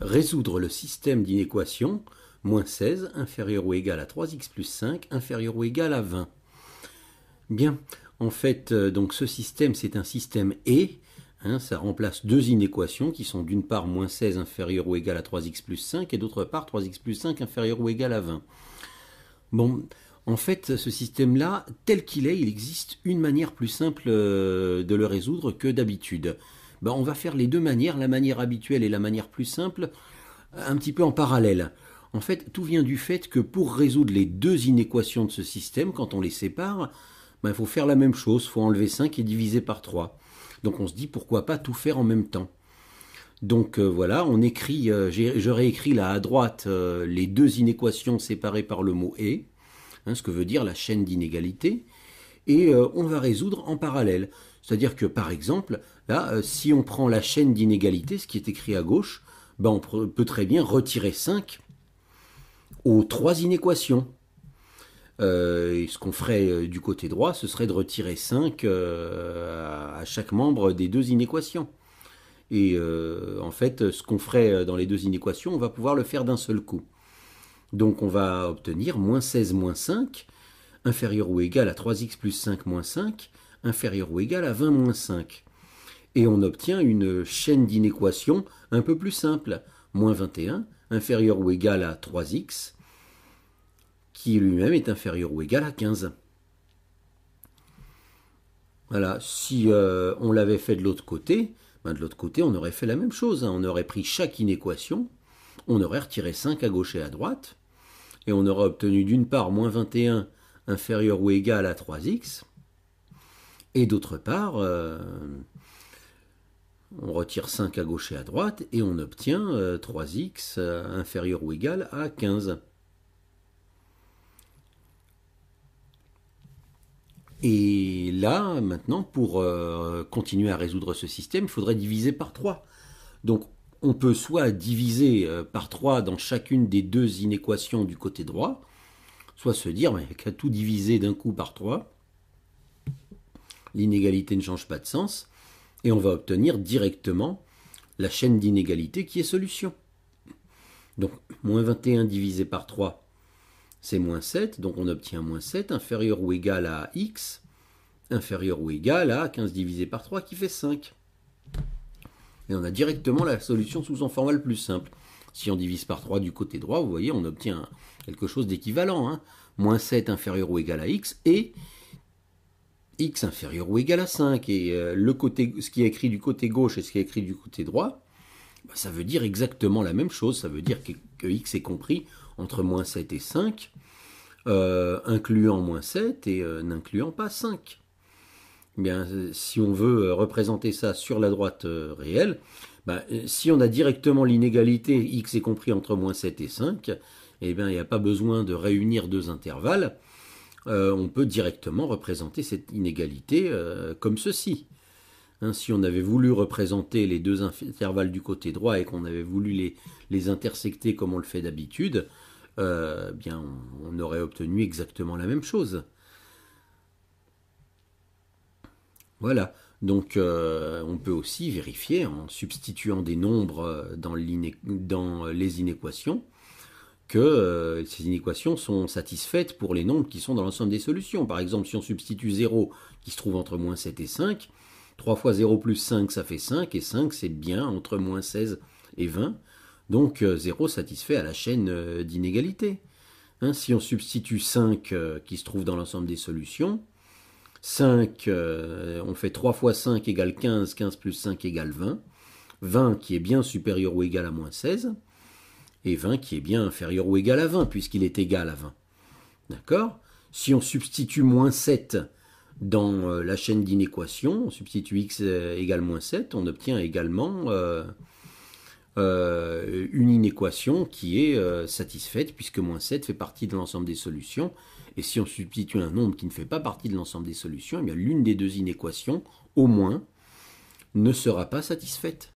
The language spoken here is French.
Résoudre le système d'inéquations, moins 16 inférieur ou égal à 3x plus 5 inférieur ou égal à 20. Bien, en fait, euh, donc ce système, c'est un système et, hein, ça remplace deux inéquations qui sont d'une part moins 16 inférieur ou égal à 3x plus 5 et d'autre part 3x plus 5 inférieur ou égal à 20. Bon, en fait, ce système-là, tel qu'il est, il existe une manière plus simple euh, de le résoudre que d'habitude. Ben, on va faire les deux manières, la manière habituelle et la manière plus simple, un petit peu en parallèle. En fait, tout vient du fait que pour résoudre les deux inéquations de ce système, quand on les sépare, il ben, faut faire la même chose, il faut enlever 5 et diviser par 3. Donc on se dit pourquoi pas tout faire en même temps. Donc euh, voilà, on écrit, euh, je réécris là à droite les deux inéquations séparées par le mot et, Hein, ce que veut dire la chaîne d'inégalité, et euh, on va résoudre en parallèle. C'est-à-dire que par exemple, là, euh, si on prend la chaîne d'inégalité, ce qui est écrit à gauche, ben on peut très bien retirer 5 aux trois inéquations. Euh, et ce qu'on ferait du côté droit, ce serait de retirer 5 à chaque membre des deux inéquations. Et en fait, ce qu'on ferait dans les deux inéquations, on va pouvoir le faire d'un seul coup. Donc on va obtenir moins 16 moins 5, inférieur ou égal à 3x plus 5 moins 5, inférieur ou égal à 20 moins 5. Et on obtient une chaîne d'inéquations un peu plus simple, moins 21, inférieur ou égal à 3x, qui lui-même est inférieur ou égal à 15. Voilà, si euh, on l'avait fait de l'autre côté, ben, de l'autre côté on aurait fait la même chose, hein. on aurait pris chaque inéquation, on aurait retiré 5 à gauche et à droite, et on aurait obtenu d'une part moins 21 inférieur ou égal à 3x, et d'autre part, euh, on retire 5 à gauche et à droite, et on obtient 3x euh, euh, inférieur ou égal à 15. Et là, maintenant, pour continuer à résoudre ce système, il faudrait diviser par 3. Donc on peut soit diviser euh, par 3 dans chacune des deux inéquations du côté droit, soit se dire qu'à tout diviser d'un coup par 3, l'inégalité ne change pas de sens, et on va obtenir directement la chaîne d'inégalité qui est solution. Donc moins 21 divisé par 3, c'est moins 7, donc on obtient moins 7 inférieur ou égal à x, inférieur ou égal à 15 divisé par 3 qui fait 5 et on a directement la solution sous son format le plus simple. Si on divise par 3 du côté droit, vous voyez, on obtient quelque chose d'équivalent. Hein. Moins 7 inférieur ou égal à x et x inférieur ou égal à 5. Et euh, le côté, ce qui est écrit du côté gauche et ce qui est écrit du côté droit, bah, ça veut dire exactement la même chose. Ça veut dire que, x est compris entre moins 7 et 5, euh, incluant moins 7 et euh, n'incluant pas 5. Eh bien, euh, si on veut euh, représenter ça sur la droite euh, réelle, bah, si on a directement l'inégalité x est compris entre moins 7 et 5, eh bien, il n'y a pas besoin de réunir deux intervalles. on peut directement représenter cette inégalité comme ceci. Hein, si on avait voulu représenter les deux intervalles du côté droit et qu'on avait voulu les, les, intersecter comme on le fait d'habitude, eh bien on aurait obtenu exactement la même chose. Voilà. Donc euh, on peut aussi vérifier en substituant des nombres euh, dans, euh, les inéquations que ces inéquations sont satisfaites pour les nombres qui sont dans l'ensemble des solutions. Par exemple, si on substitue 0 qui se trouve entre moins 7 et 5, 3 fois 0 plus 5 ça fait 5, et 5 c'est bien entre moins 16 et 20, donc 0 satisfait à la chaîne d'inégalité. Hein, si on substitue 5 qui se trouve dans l'ensemble des solutions, 5, euh, on fait 3 fois 5 égale 15, 15 plus 5 égale 20. 20 qui est bien supérieur ou égal à moins 16, et 20 qui est bien inférieur ou égal à 20, puisqu'il est égal à 20. D'accord Si on substitue moins 7 dans euh, la chaîne d'inéquation, on substitue x euh, égale moins 7, on obtient également une inéquation qui est satisfaite, puisque moins 7 fait partie de l'ensemble des solutions, et si on substitue un nombre qui ne fait pas partie de l'ensemble des solutions, eh l'une des deux inéquations, au moins, ne sera pas satisfaite.